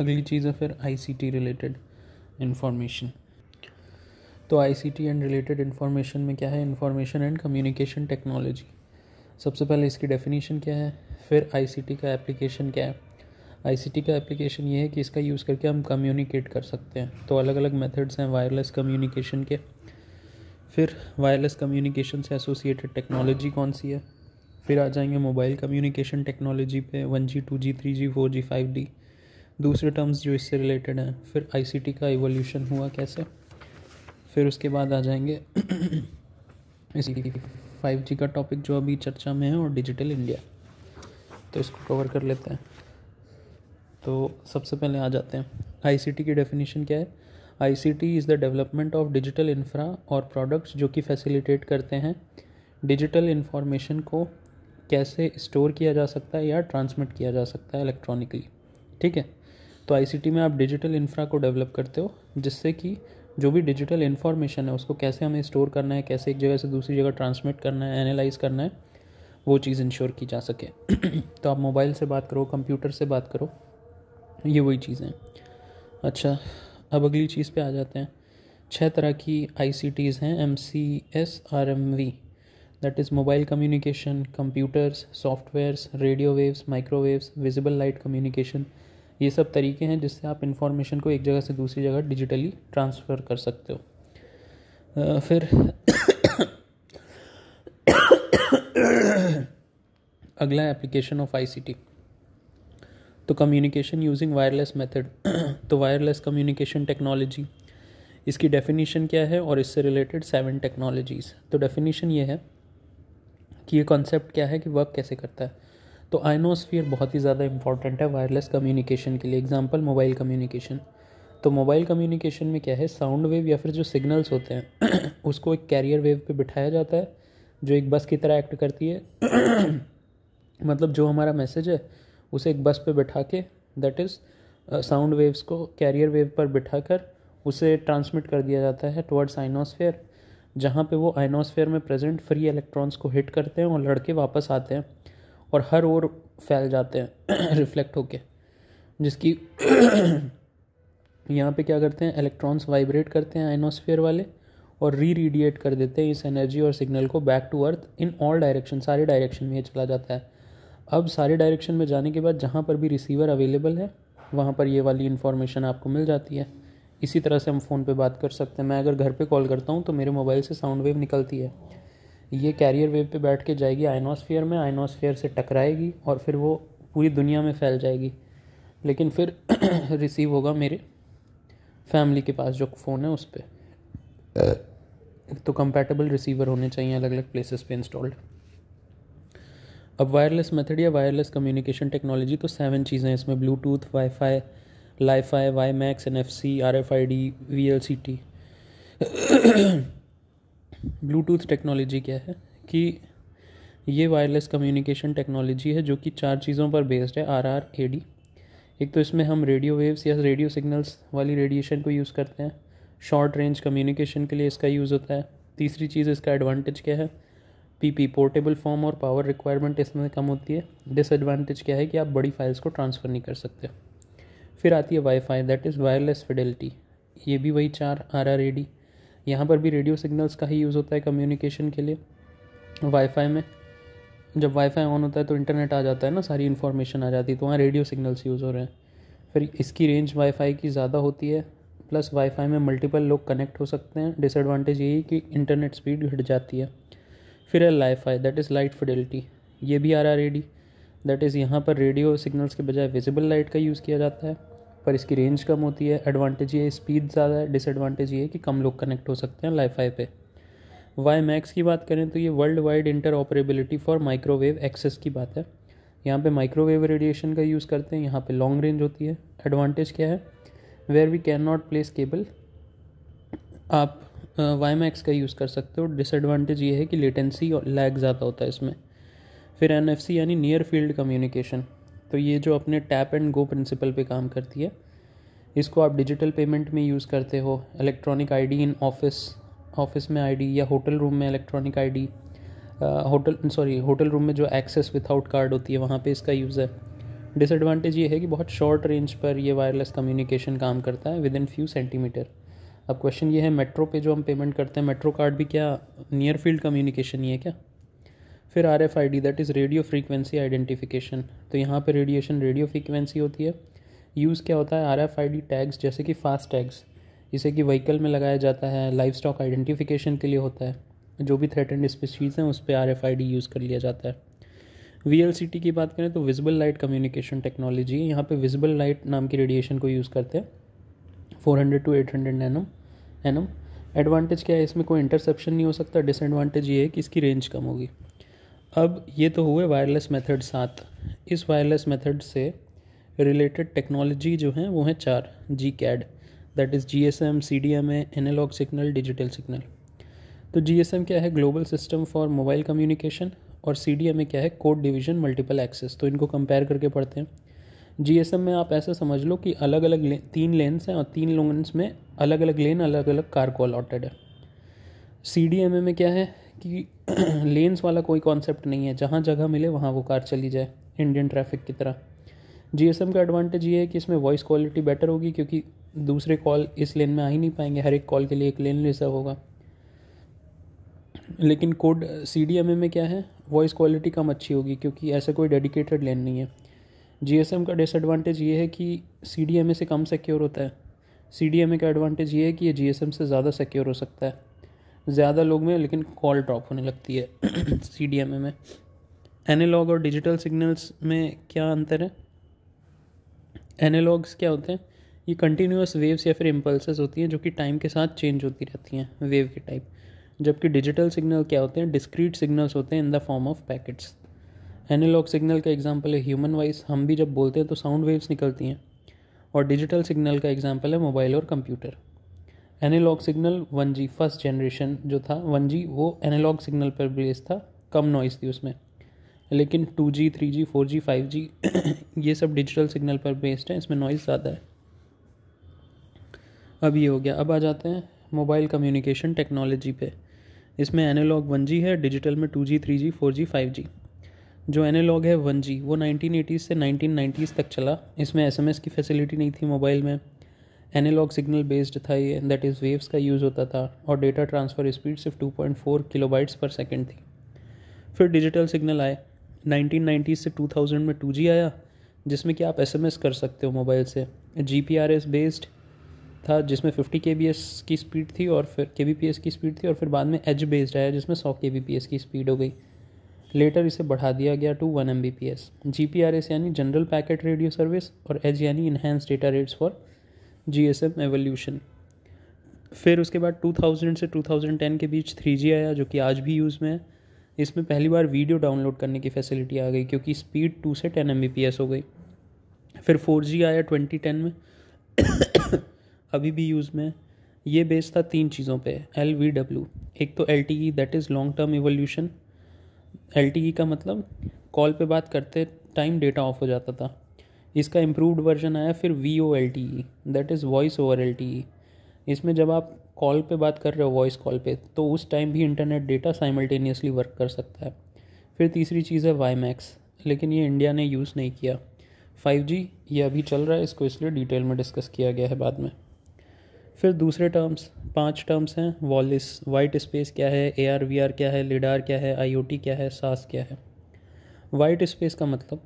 अगली चीज़ है फिर आईसीटी रिलेटेड इन्फॉर्मेशन तो आईसीटी एंड रिलेटेड इन्फॉर्मेशन में क्या है इन्फॉर्मेशन एंड कम्युनिकेशन टेक्नोलॉजी सबसे पहले इसकी डेफिनेशन क्या है फिर आईसीटी का एप्लीकेशन क्या है आईसीटी का एप्लीकेशन ये है कि इसका यूज़ करके हम कम्युनिकेट कर सकते हैं तो अलग अलग मेथड्स हैं वायरलेस कम्युनिकेशन के फिर वायरलेस कम्युनिकेशन से एसोसिएटेड टेक्नोलॉजी कौन सी है फिर आ जाएंगे मोबाइल कम्युनिकेशन टेक्नोलॉजी पे one G two G three G four G five G दूसरे टर्म्स जो इससे रिलेटेड हैं फिर आई का एवोल्यूशन हुआ कैसे फिर उसके बाद आ जाएंगे इसी फाइव जी का टॉपिक जो अभी चर्चा में है और डिजिटल इंडिया तो इसको कवर कर लेते हैं तो सबसे पहले आ जाते हैं आई की डेफिनेशन क्या है I C T is the development of digital infra और प्रोडक्ट्स जो कि फैसिलिटेट करते हैं डिजिटल इन्फॉर्मेशन को कैसे स्टोर किया जा सकता है या ट्रांसमिट किया जा सकता है इलेक्ट्रॉनिकली ठीक है तो आई में आप डिजिटल इंफ्रा को डेवलप करते हो जिससे कि जो भी डिजिटल इन्फॉर्मेशन है उसको कैसे हमें स्टोर करना है कैसे एक जगह से दूसरी जगह ट्रांसमिट करना है एनालाइज करना है वो चीज़ इंश्योर की जा सके तो आप मोबाइल से बात करो कंप्यूटर से बात करो ये वही चीज़ें अच्छा अब अगली चीज़ पे आ जाते हैं छह तरह की आई हैं M C S R M V that is mobile communication computers softwares radio waves microwaves visible light communication ये सब तरीके हैं जिससे आप इन्फॉर्मेशन को एक जगह से दूसरी जगह डिजिटली ट्रांसफ़र कर सकते हो फिर अगला एप्लीकेशन ऑफ आईसीटी तो कम्युनिकेशन यूजिंग वायरलेस मेथड तो वायरलेस कम्युनिकेशन टेक्नोलॉजी इसकी डेफिनेशन क्या है और इससे रिलेटेड सेवन टेक्नोलॉजीज़ तो डेफिनेशन ये है कि ये कॉन्सेप्ट क्या है कि वर्क कैसे करता है तो आइनोस्फियर बहुत ही ज़्यादा इंपॉर्टेंट है वायरलेस कम्युनिकेशन के लिए एग्जांपल मोबाइल कम्युनिकेशन तो मोबाइल कम्युनिकेशन में क्या है साउंड वेव या फिर जो सिग्नल्स होते हैं उसको एक कैरियर वेव पे बिठाया जाता है जो एक बस की तरह एक्ट करती है मतलब जो हमारा मैसेज है उसे एक बस पे बिठा के दैट इज़ साउंड वेव्स को कैरियर वेव पर बिठा कर उसे ट्रांसमिट कर दिया जाता है टुवर्ड्स आइनोसफेयर जहाँ पे वो आइनोसफेयर में प्रेजेंट फ्री इलेक्ट्रॉन्स को हिट करते हैं और लड़के वापस आते हैं और हर ओर फैल जाते हैं रिफ्लेक्ट होके जिसकी यहाँ पे क्या करते हैं इलेक्ट्रॉन्स वाइब्रेट करते हैं आइनोस्फेयर वाले और री रेडिएट कर देते हैं इस एनर्जी और सिग्नल को back to earth in all direction सारे डायरेक्शन में ये चला जाता है अब सारे डायरेक्शन में जाने के बाद जहाँ पर भी रिसीवर अवेलेबल है वहाँ पर ये वाली इन्फॉर्मेशन आपको मिल जाती है इसी तरह से हम फ़ोन पे बात कर सकते हैं मैं अगर घर पे कॉल करता हूँ तो मेरे मोबाइल से साउंड वेव निकलती है ये कैरियर वेव पे बैठ के जाएगी आइनोसफियर में आइनोसफियर से टकराएगी और फिर वो पूरी दुनिया में फैल जाएगी लेकिन फिर रिसीव होगा मेरे फैमिली के पास जो फ़ोन है उस पर तो कंपैटिबल रिसीवर होने चाहिए अलग अलग प्लेसेस पे इंस्टॉल्ड अब वायरलेस मेथड या वायरलेस कम्युनिकेशन टेक्नोलॉजी तो सेवन चीज़ें हैं इसमें Bluetooth wifi lifi WiMAX N F C R F I D V L C T Bluetooth technology क्या है कि ये वायरलेस कम्युनिकेशन टेक्नोलॉजी है जो कि चार चीज़ों पर बेस्ड है आर आर ए डी एक तो इसमें हम रेडियो वेव्स या रेडियो सिग्नल्स वाली रेडिएशन को यूज़ करते हैं शॉर्ट रेंज कम्युनिकेशन के लिए इसका यूज़ होता है तीसरी चीज़ इसका एडवांटेज क्या है पीपी पोर्टेबल फॉर्म और पावर रिक्वायरमेंट इसमें कम होती है डिसएडवांटेज क्या है कि आप बड़ी फाइल्स को ट्रांसफ़र नहीं कर सकते फिर आती है wifi that is wireless fidelity ये भी वही चार आर आर ए डी यहाँ पर भी रेडियो सिग्नल्स का ही यूज़ होता है कम्युनिकेशन के लिए वाईफाई में जब वाईफाई ऑन होता है तो इंटरनेट आ जाता है ना सारी इन्फॉर्मेशन आ जाती है तो वहाँ रेडियो सिग्नल्स यूज़ हो रहे हैं फिर इसकी रेंज वाईफाई की ज़्यादा होती है प्लस वाईफाई में मल्टीपल लोग कनेक्ट हो सकते हैं डिसएडवांटेज यही कि इंटरनेट स्पीड घट जाती है फिर है lifi that is light fidelity ये भी आ रहा है रेडी दैट इज़ यहाँ पर रेडियो सिग्नल्स के बजाय विजिबल लाइट का यूज़ किया जाता है पर इसकी रेंज कम होती है एडवांटेज ये स्पीड ज़्यादा है डिसएडवांटेज ये है कि कम लोग कनेक्ट हो सकते हैं लाई पे वाई मैक्स की बात करें तो ये world wide interoperability for microwave access की बात है यहाँ पे माइक्रोवेव रेडिएशन का यूज़ करते हैं यहाँ पे लॉन्ग रेंज होती है एडवांटेज क्या है where we can not place cable आप वाई मैक्स का यूज़ कर सकते हो डिसएडवांटेज ये है कि लेटेंसी और लैग ज़्यादा होता है इसमें फिर एन यानी नियर फील्ड कम्युनिकेशन तो ये जो अपने टैप एंड गो प्रिंसिपल पे काम करती है इसको आप डिजिटल पेमेंट में यूज़ करते हो electronic ID in office office में आईडी या होटल रूम में electronic ID hotel sorry hotel room में जो एक्सेस विथआउट कार्ड होती है वहाँ पे इसका यूज़ है डिसएडवांटेज ये है कि बहुत शॉर्ट रेंज पर ये वायरलेस कम्युनिकेशन काम करता है विद इन फ्यू सेंटीमीटर अब क्वेश्चन ये है मेट्रो पे जो हम पेमेंट करते हैं मेट्रो कार्ड भी क्या नियर फील्ड कम्युनिकेशन ही है क्या फिर R F I D that is radio frequency identification तो यहाँ पर रेडिएशन रेडियो फ्रीक्वेंसी होती है यूज़ क्या होता है R F I D tags जैसे कि फास्ट टैग्स जिसे कि व्हीकल में लगाया जाता है लाइफ स्टॉक आइडेंटिफिकेशन के लिए होता है जो भी थ्रेटेंड स्पीशीज़ हैं उस पर R F I D use कर लिया जाता है वी एल सी टी की बात करें तो विजिबल लाइट कम्युनिकेशन टेक्नोलॉजी यहाँ पर विजिबल लाइट नाम की रेडिएशन को यूज़ करते हैं four hundred to eight hundred nano एनम एडवांटेज क्या है इसमें कोई इंटरसेप्शन नहीं हो सकता डिसएडवांटेज ये है कि इसकी रेंज कम होगी अब ये तो हुए वायरलेस मेथड सात इस वायरलेस मेथड से रिलेटेड टेक्नोलॉजी जो हैं वो हैं चार जी कैड that is G S M C D M A analogue signal digital signal तो जी एस एम क्या है global system for mobile communication और सी डी एम ए क्या है कोड डिवीजन मल्टीपल एक्सेस तो इनको कंपेयर करके पढ़ते हैं जी एस एम में आप ऐसा समझ लो कि अलग अलग ले, तीन लेंस हैं और तीन लेंस में अलग अलग लेन अलग अलग कार को अलॉटेड है सी डी एम ए में क्या है कि लेन्स वाला कोई कॉन्सेप्ट नहीं है जहाँ जगह मिले वहाँ वो कार चली जाए इंडियन ट्रैफिक की तरह जी का एडवांटेज ये है कि इसमें वॉइस क्वालिटी बेटर होगी क्योंकि दूसरे कॉल इस लेन में आ ही नहीं पाएंगे हर एक कॉल के लिए एक लेन लेसा होगा लेकिन code C D M A में क्या है वॉइस क्वालिटी कम अच्छी होगी क्योंकि ऐसा कोई डेडिकेटेड लेन नहीं है जी का डिसएडवांटेज ये है कि सी डी एम ए से कम सिक्योर होता है सी डी एम ए का एडवांटेज ये है कि ये जी एस एम से ज़्यादा सिक्योर हो सकता है ज़्यादा लोग में लेकिन कॉल ड्रॉप होने लगती है सी डी एम ए में एनालॉग और डिजिटल सिग्नल्स में क्या अंतर है एनालॉग्स क्या होते हैं ये कंटिन्यूस वेव्स या फिर इम्पल्सेस होती हैं जो कि टाइम के साथ चेंज होती रहती हैं वेव के टाइप जबकि डिजिटल सिग्नल क्या होते हैं डिस्क्रीट सिग्नल्स होते हैं in the form of packets analog signal का एग्जाम्पल है ह्यूमन वॉइस हम भी जब बोलते हैं तो साउंड वेव्स निकलती हैं और डिजिटल सिग्नल का एग्जाम्पल है मोबाइल और computer analog signal one G first generation जो था वन जी वो एनालॉग सिग्नल पर बेस था कम नॉइज़ थी उसमें लेकिन two G three G four G five G ये सब डिजिटल सिग्नल पर बेस्ड है इसमें नॉइज़ ज़्यादा है अब ये हो गया अब आ जाते हैं मोबाइल कम्युनिकेशन टेक्नोलॉजी पे इसमें एनालॉग वन जी है डिजिटल में two G three G four G five G जो एनालॉग है वन जी वो नाइनटीन एटीज़ से नाइनटीन नाइन्टीज़ तक चला इसमें एस एम एस की फैसिलिटी नहीं थी मोबाइल में एनालॉग सिग्नल बेस्ड था ये दैट इज़ वेव्स का यूज़ होता था और डेटा ट्रांसफ़र स्पीड सिर्फ 2.4 किलोबाइट्स पर सेकंड थी फिर डिजिटल सिग्नल आए 1990 से 2000 में 2G आया जिसमें कि आप एसएमएस कर सकते हो मोबाइल से जी बेस्ड था जिसमें 50 के की स्पीड थी और फिर के की स्पीड थी और फिर बाद में एज बेस्ड आया जिसमें सौ के की स्पीड हो गई लेटर इसे बढ़ा दिया गया to one M B P S G P R S यानी जनरल पैकेट रेडियो सर्विस और एज यानी enhanced data rates for G S M evolution फिर उसके बाद 2000 से 2010 के बीच 3G आया जो कि आज भी यूज़ में है इसमें पहली बार वीडियो डाउनलोड करने की फैसिलिटी आ गई क्योंकि स्पीड 2 से 10 एम हो गई फिर 4G आया 2010 में अभी भी यूज़ में ये बेस था तीन चीज़ों पे एल वी डब्ल्यू एक तो L T E that is long term evolution L T E का मतलब कॉल पे बात करते टाइम डेटा ऑफ हो जाता था इसका इम्प्रूवड वर्जन आया फिर V O L T E that is voice over L T E इसमें जब आप कॉल पे बात कर रहे हो वॉइस कॉल पे तो उस टाइम भी इंटरनेट डेटा साइमल्टेनियसली वर्क कर सकता है फिर तीसरी चीज़ है वाई मैक्स लेकिन ये इंडिया ने यूज़ नहीं किया फाइव जी ये अभी चल रहा है इसको इसलिए डिटेल में डिस्कस किया गया है बाद में फिर दूसरे टर्म्स पांच टर्म्स हैं वॉलिस वाइट स्पेस क्या है ए आर वी आर क्या है लिडार क्या है आई ओ टी क्या है सास क्या है वाइट स्पेस का मतलब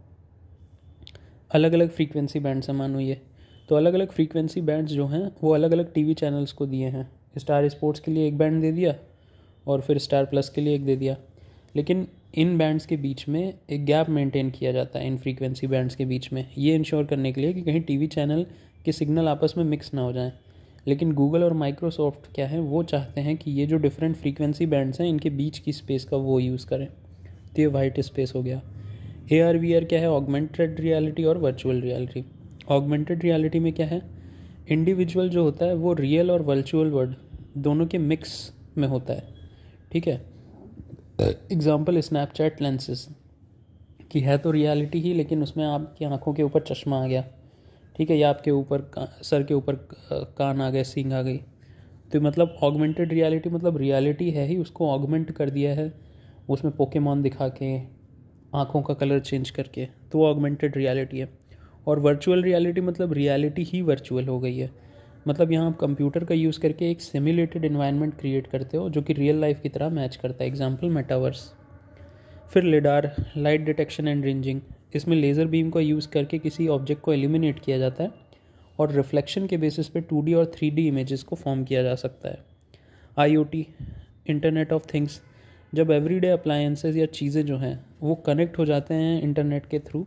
अलग अलग फ्रीक्वेंसी बैंड से मानो ये तो अलग अलग फ्रीक्वेंसी बैंड्स जो हैं वो अलग अलग टीवी चैनल्स को दिए हैं स्टार स्पोर्ट्स के लिए एक बैंड दे दिया और फिर स्टार प्लस के लिए एक दे दिया लेकिन इन बैंड्स के बीच में एक गैप मेंटेन किया जाता है इन फ्रीक्वेंसी बैंड्स के बीच में ये इंश्योर करने के लिए कि कहीं टीवी चैनल के सिग्नल आपस में मिक्स ना हो जाएं लेकिन गूगल और माइक्रोसॉफ्ट क्या है वो चाहते हैं कि ये जो डिफरेंट फ्रीक्वेंसी बैंड्स हैं इनके बीच की स्पेस का वो यूज़ करें तो ये वाइट स्पेस हो गया ए आर वी आर क्या है ऑगमेंटेड रियलिटी और वर्चुअल रियलिटी ऑगमेंटेड रियलिटी में क्या है इंडिविजुअल जो होता है वो रियल और वर्चुअल वर्ल्ड दोनों के मिक्स में होता है ठीक है एग्जाम्पल स्नैपचैट लेंसेज कि है तो रियलिटी ही लेकिन उसमें आपकी आंखों के ऊपर चश्मा आ गया ठीक है या आपके ऊपर सर के ऊपर कान आ गए सींग आ गई तो मतलब ऑगमेंटेड रियलिटी मतलब रियलिटी है ही उसको ऑगमेंट कर दिया है उसमें पोकेमॉन दिखा के आँखों का कलर चेंज करके तो वो ऑगमेंटेड रियलिटी है और वर्चुअल रियलिटी मतलब रियलिटी ही वर्चुअल हो गई है मतलब यहाँ आप कंप्यूटर का यूज़ करके एक सिमुलेटेड इन्वायरमेंट क्रिएट करते हो जो कि रियल लाइफ की तरह मैच करता है एग्जाम्पल मेटावर्स फिर lidar light detection and ranging इसमें लेज़र बीम का यूज़ करके किसी ऑब्जेक्ट को एलिमिनेट किया जाता है और रिफ्लेक्शन के बेसिस पे 2D और 3D इमेजेस को फॉर्म किया जा सकता है आई इंटरनेट ऑफ थिंग्स जब एवरीडे अप्लायंसेस या चीज़ें जो हैं वो कनेक्ट हो जाते हैं इंटरनेट के थ्रू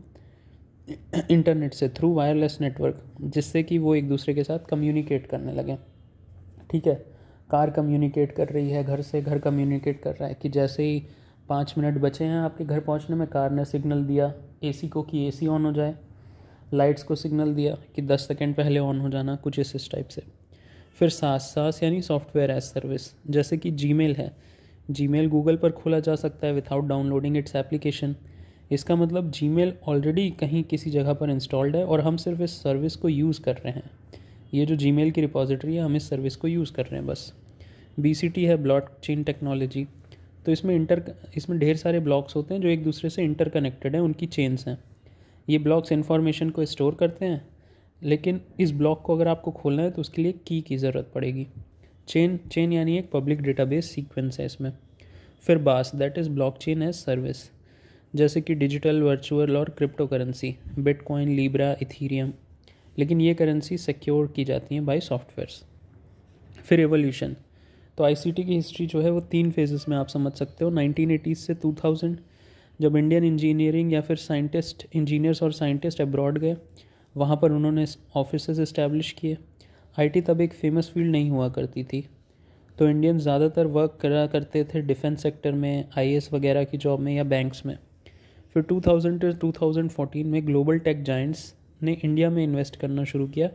इंटरनेट से थ्रू वायरलेस नेटवर्क जिससे कि वो एक दूसरे के साथ कम्युनिकेट करने लगें ठीक है कार कम्युनिकेट कर रही है घर से घर कम्युनिकेट कर रहा है कि जैसे ही पाँच मिनट बचे हैं आपके घर पहुंचने में कार ने सिग्नल दिया एसी को कि एसी ऑन हो जाए लाइट्स को सिग्नल दिया कि दस सेकेंड पहले ऑन हो जाना कुछ इस टाइप से फिर सास सास यानी सॉफ्टवेयर एज सर्विस जैसे कि जी है जीमेल गूगल पर खोला जा सकता है विदाउट डाउनलोडिंग इट्स एप्लीकेशन इसका मतलब जीमेल ऑलरेडी कहीं किसी जगह पर इंस्टॉल्ड है और हम सिर्फ इस सर्विस को यूज़ कर रहे हैं ये जो जीमेल की रिपोजिटरी है हम इस सर्विस को यूज़ कर रहे हैं बस बी है ब्लॉक चेन टेक्नोलॉजी तो इसमें इंटर इसमें ढेर सारे ब्लॉक्स होते हैं जो एक दूसरे से कनेक्टेड हैं उनकी चेन्स हैं ये ब्लॉक्स इन्फॉर्मेशन को स्टोर करते हैं लेकिन इस ब्लॉक को अगर आपको खोलना है तो उसके लिए की की ज़रूरत पड़ेगी चेन चेन यानी एक पब्लिक डेटाबेस सीक्वेंस है इसमें फिर BaaS that is block chain as service जैसे कि डिजिटल वर्चुअल और crypto currency bitcoin Libra Ethereum लेकिन ये करेंसी सिक्योर की जाती हैं बाई सॉफ्टवेयर्स फिर एवोल्यूशन तो आईसीटी की हिस्ट्री जो है वो तीन फेजेस में आप समझ सकते हो नाइनटीन से टू जब इंडियन इंजीनियरिंग या फिर साइंटिस्ट इंजीनियर्स और साइंटिस्ट अब्रॉड गए वहाँ पर उन्होंने ऑफिसज़ इस्टेब्लिश किए आईटी तब एक फेमस फील्ड नहीं हुआ करती थी तो इंडियन ज़्यादातर वर्क करा करते थे डिफेंस सेक्टर में आई वगैरह की जॉब में या बैंक्स में फिर 2000 टू 2014 में ग्लोबल टेक जाइंट्स ने इंडिया में इन्वेस्ट करना शुरू किया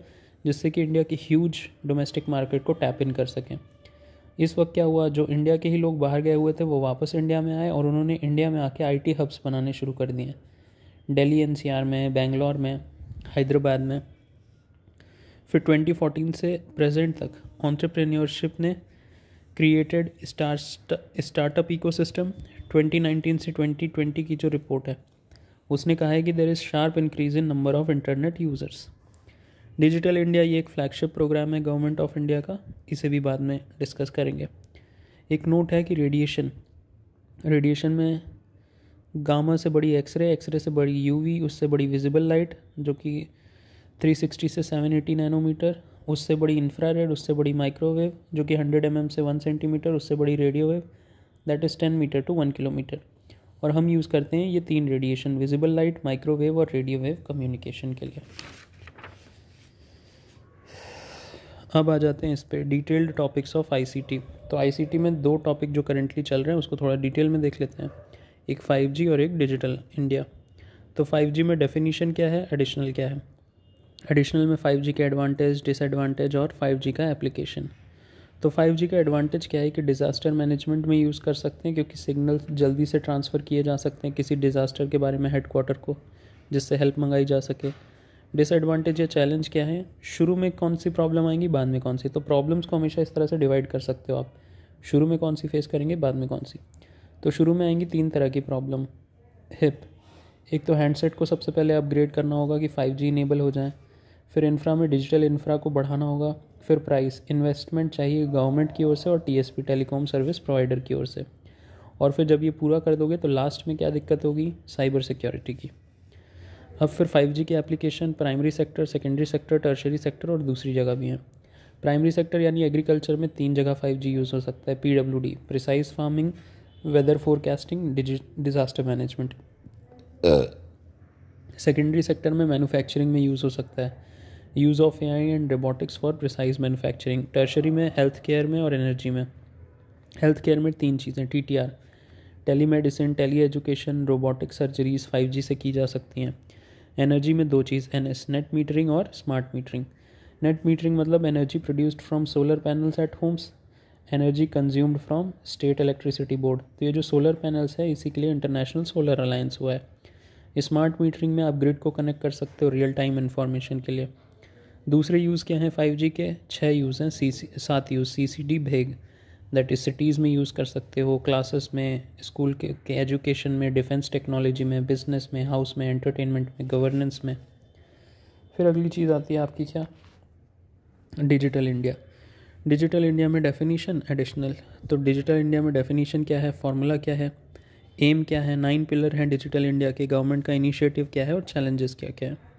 जिससे कि इंडिया की ह्यूज डोमेस्टिक मार्केट को टैप इन कर सकें इस वक्त क्या हुआ जो इंडिया के ही लोग बाहर गए हुए थे वो वापस इंडिया में आए और उन्होंने इंडिया में आके आई हब्स बनाने शुरू कर दिए दिल्ली एनसीआर में बेंगलोर में हैदराबाद में फिर 2014 से प्रेजेंट तक ऑन्टरप्रेन्योरशिप ने क्रिएटेड स्टार्टअप इकोसिस्टम 2019 से 2020 की जो रिपोर्ट है उसने कहा है कि there is sharp increase in number of internet users digital India ये एक फ्लैगशिप प्रोग्राम है गवर्नमेंट ऑफ इंडिया का इसे भी बाद में डिस्कस करेंगे एक नोट है कि रेडिएशन रेडिएशन में गामा से बड़ी एक्सरे एक्सरे से बड़ी यूवी उससे बड़ी विजिबल लाइट जो कि 360 से 780 नैनोमीटर उससे बड़ी इंफ्रारेड उससे बड़ी माइक्रोवेव जो कि 100 एम mm से 1 सेंटीमीटर उससे बड़ी radio wave that is 10 metre to 1 kilometre और हम यूज़ करते हैं ये तीन रेडिएशन विजिबल लाइट माइक्रोवेव और रेडियो वेव कम्युनिकेशन के लिए अब आ जाते हैं इस पर डिटेल्ड टॉपिक्स ऑफ आईसीटी तो आईसीटी में दो टॉपिक जो करेंटली चल रहे हैं उसको थोड़ा डिटेल में देख लेते हैं एक 5G और एक डिजिटल इंडिया तो 5G में डेफिनीशन क्या है एडिशनल क्या है एडिशनल में फाइव जी के एडवांटेज डिसएडवांटेज और फाइव जी का एप्लीकेशन तो फाइव जी का एडवांटेज क्या है कि डिज़ास्टर मैनेजमेंट में यूज़ कर सकते हैं क्योंकि सिग्नल जल्दी से ट्रांसफ़र किए जा सकते हैं किसी डिज़ास्टर के बारे में हेडकोार्टर को जिससे हेल्प मंगाई जा सके डिसएडवांटेज या चैलेंज क्या है शुरू में कौन सी प्रॉब्लम आएंगी बाद में कौन सी तो प्रॉब्लम्स को हमेशा इस तरह से डिवाइड कर सकते हो आप शुरू में कौन सी फेस करेंगे बाद में कौन सी तो शुरू में आएंगी तीन तरह की प्रॉब्लम हिप एक तो हैंडसेट को सबसे पहले अपग्रेड करना होगा कि फाइव जी इनेबल हो जाए फिर इंफ्रा में डिजिटल इंफ्रा को बढ़ाना होगा फिर प्राइस इन्वेस्टमेंट चाहिए गवर्नमेंट की ओर से और टीएसपी टेलीकॉम सर्विस प्रोवाइडर की ओर से और फिर जब ये पूरा कर दोगे तो लास्ट में क्या दिक्कत होगी साइबर सिक्योरिटी की अब फिर जी की application primary sector secondary sector tertiary sector और दूसरी जगह भी हैं प्राइमरी सेक्टर यानी एग्रीकल्चर में तीन जगह फाइव यूज़ हो सकता है P precise farming weather forecasting disaster management secondary sector में मैन्युफैक्चरिंग में यूज़ हो सकता है use of A I and robotics for precise manufacturing tertiary में हेल्थ केयर में और एनर्जी में हेल्थ केयर में तीन चीज़ें T T R telemedicine tele education robotic surgeries five G से की जा सकती हैं एनर्जी में दो चीज़ एन एस नेट मीटरिंग और स्मार्ट मीटरिंग नेट मीटरिंग मतलब energy produced from solar panels at homes energy consumed from state electricity board तो ये जो सोलर पैनल्स है इसी के लिए इंटरनेशनल सोलर अलायंस हुआ है स्मार्ट मीटरिंग में आप ग्रिड को कनेक्ट कर सकते हो रियल टाइम इन्फॉर्मेशन के लिए दूसरे यूज़ क्या हैं फाइव जी के छः यूज़ हैं सी सात यूज़ सी सी डी भेग दैट इज़ सिटीज़ में यूज़ कर सकते हो क्लासेस में स्कूल के, के एजुकेशन में डिफेंस टेक्नोलॉजी में बिजनेस में हाउस में एंटरटेनमेंट में गवर्नेंस में फिर अगली चीज़ आती है आपकी क्या डिजिटल इंडिया डिजिटल इंडिया में डेफिनीशन एडिशनल तो डिजिटल इंडिया में डेफिनीशन क्या है फॉर्मूला क्या है एम क्या है नाइन पिलर हैं डिजिटल इंडिया के गवर्नमेंट का इनिशिएटिव क्या है और चैलेंजेस क्या क्या है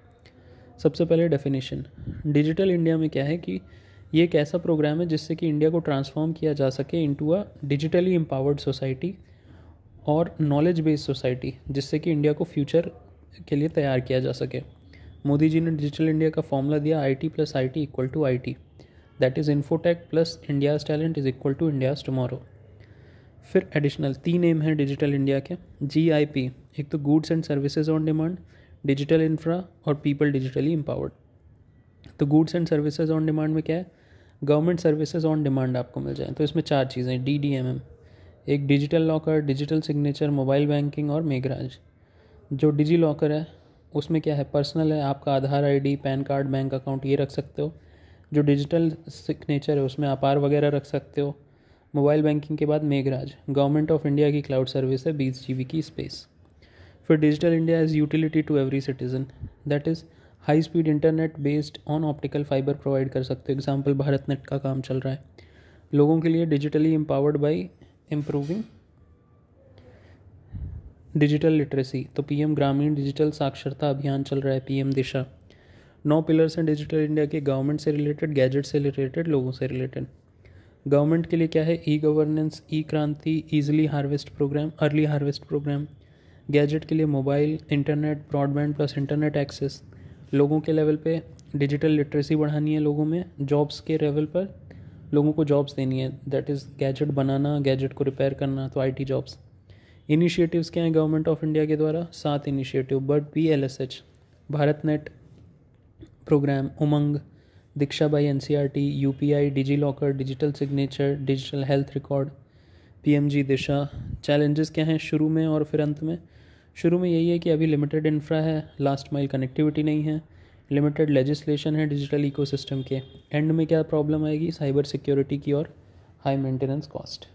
सबसे पहले डेफिनेशन डिजिटल इंडिया में क्या है कि ये एक ऐसा प्रोग्राम है जिससे कि इंडिया को ट्रांसफॉर्म किया जा सके into a digitally empowered society और नॉलेज बेस्ड सोसाइटी जिससे कि इंडिया को फ्यूचर के लिए तैयार किया जा सके मोदी जी ने डिजिटल इंडिया का फॉर्मूला दिया I T plus I T equal to I T that is infotech plus India's talent is equal to India's tomorrow फिर एडिशनल तीन एम हैं डिजिटल इंडिया के जी आई पी एक तो goods and services on demand digital infra और people digitally empowered तो goods and services on demand में क्या है गवर्नमेंट सर्विसेज ऑन डिमांड आपको मिल जाए तो इसमें चार चीज़ें डी डी एम एम एक digital locker digital signature mobile banking और मेघराज जो डिजी लॉकर है उसमें क्या है पर्सनल है आपका Aadhaar ID PAN card bank account ये रख सकते हो जो डिजिटल सिग्नेचर है उसमें आप आर वगैरह रख सकते हो मोबाइल बैंकिंग के बाद मेघराज गवर्नमेंट ऑफ इंडिया की क्लाउड सर्विस है बीस जी की स्पेस फिर digital India is utility to every citizen that is high speed internet based on optical fibre provide कर सकते हो एग्जाम्पल भारत नेट का काम चल रहा है लोगों के लिए digitally empowered by improving digital literacy तो पी एम ग्रामीण डिजिटल साक्षरता अभियान चल रहा है पी एम दिशा नौ पिलर्स हैं डिजिटल इंडिया के गवर्नमेंट से रिलेटेड गैजेट से रिलेटेड लोगों से रिलेटेड गवर्नमेंट के लिए क्या है ई governance e Kranti early harvest programme early harvest programme gadget के लिए mobile internet broadband plus internet access लोगों के लेवल पे डिजिटल लिटरेसी बढ़ानी है लोगों में जॉब्स के लेवल पर लोगों को जॉब्स देनी है दैट इज़ गैजेट बनाना गैजेट को रिपेयर करना तो आईटी जॉब्स इनिशिएटिव्स क्या हैं गवर्नमेंट ऑफ इंडिया के द्वारा सात initiative but B L S H Bharat net programme Umang Diksha by N C R T U P I digi locker digital signature digital health record P M G Disha challenges क्या हैं शुरू में और फिर अंत में शुरू में यही है कि अभी लिमिटेड इंफ्रा है लास्ट माइल कनेक्टिविटी नहीं है लिमिटेड लेजिस्लेशन है डिजिटल इकोसिस्टम के एंड में क्या प्रॉब्लम आएगी साइबर सिक्योरिटी की और हाई मेंटेनेंस कॉस्ट